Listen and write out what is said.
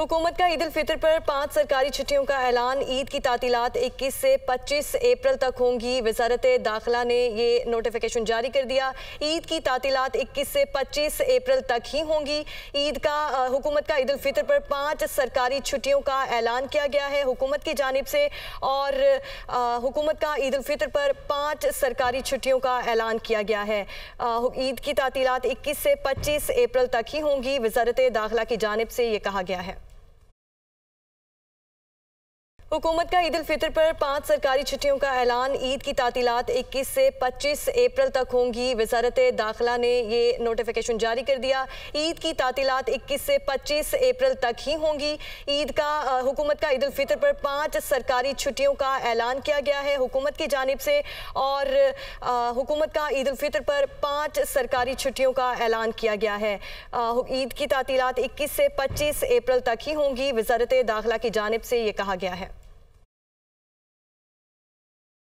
हुकूमत का ईद फितर पर पाँच सरकारी छुट्टियों का ऐलान ईद की तातीलत 21 से 25 अप्रैल तक होंगी वजारत दाखिला ने ये नोटिफिकेशन जारी कर दिया ईद की तातीलत 21 से 25 अप्रैल तक ही होंगी ईद का हुकूमत का ईद फितर पर पाँच सरकारी छुट्टियों का ऐलान किया गया है हुकूमत की जानब से और हुकूमत का ईद फितर पर पाँच सरकारी छुट्टियों का ऐलान किया गया है ईद की तातीलत इक्कीस से पच्चीस अप्रैल तक ही होंगी वजारत दाखिला की जानब से ये कहा गया है हुकूमत का ईद उल फितर पर पांच सरकारी छुट्टियों का ऐलान ईद की तातीलत 21 से 25 अप्रैल तक होंगी वजारत दाखिला ने ये नोटिफिकेशन जारी कर दिया ईद की तातीलत 21 से 25 अप्रैल तक ही होंगी ईद का हुकूमत का ईद उल फितर पर पांच सरकारी छुट्टियों का ऐलान किया गया है हुकूमत की जानब से और हुकूमत का ईद उल फितर पर पाँच सरकारी छुट्टियों का ऐलान किया गया है ईद की तातीलत इक्कीस से पच्चीस अप्रैल तक ही होंगी वजारत दाखिला की जानब से ये कहा गया है